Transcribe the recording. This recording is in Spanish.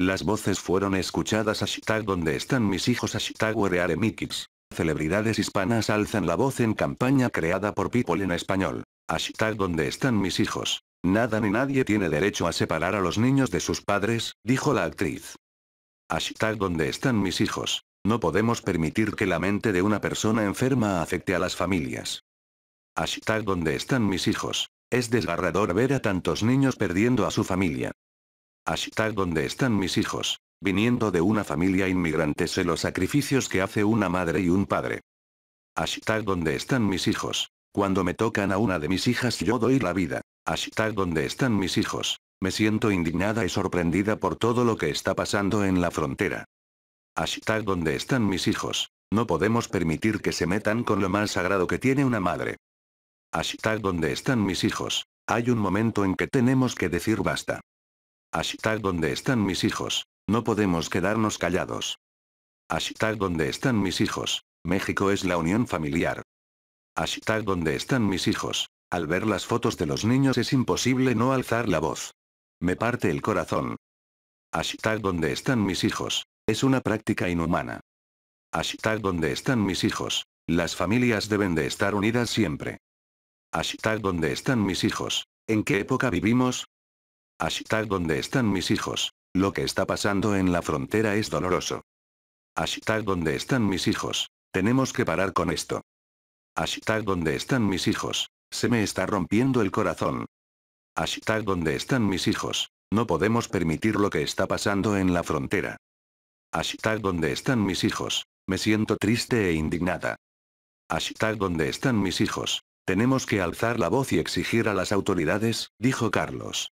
Las voces fueron escuchadas hashtag donde están mis hijos hashtag kids. Celebridades hispanas alzan la voz en campaña creada por People en español. Hashtag donde están mis hijos. Nada ni nadie tiene derecho a separar a los niños de sus padres, dijo la actriz. Hashtag donde están mis hijos. No podemos permitir que la mente de una persona enferma afecte a las familias. Hashtag donde están mis hijos. Es desgarrador ver a tantos niños perdiendo a su familia. Hashtag donde están mis hijos? Viniendo de una familia inmigrante sé los sacrificios que hace una madre y un padre. Hashtag donde están mis hijos? Cuando me tocan a una de mis hijas yo doy la vida. Hashtag donde están mis hijos? Me siento indignada y sorprendida por todo lo que está pasando en la frontera. Hashtag donde están mis hijos? No podemos permitir que se metan con lo más sagrado que tiene una madre. Hashtag donde están mis hijos? Hay un momento en que tenemos que decir basta. Hashtag donde están mis hijos? No podemos quedarnos callados. Hashtag donde están mis hijos? México es la unión familiar. Hashtag donde están mis hijos? Al ver las fotos de los niños es imposible no alzar la voz. Me parte el corazón. Hashtag donde están mis hijos? Es una práctica inhumana. Hashtag donde están mis hijos? Las familias deben de estar unidas siempre. Hashtag donde están mis hijos? ¿En qué época vivimos? Hashtag donde están mis hijos? Lo que está pasando en la frontera es doloroso. Hashtag donde están mis hijos? Tenemos que parar con esto. Hashtag donde están mis hijos? Se me está rompiendo el corazón. Hashtag donde están mis hijos? No podemos permitir lo que está pasando en la frontera. Hashtag donde están mis hijos? Me siento triste e indignada. Hashtag donde están mis hijos? Tenemos que alzar la voz y exigir a las autoridades, dijo Carlos.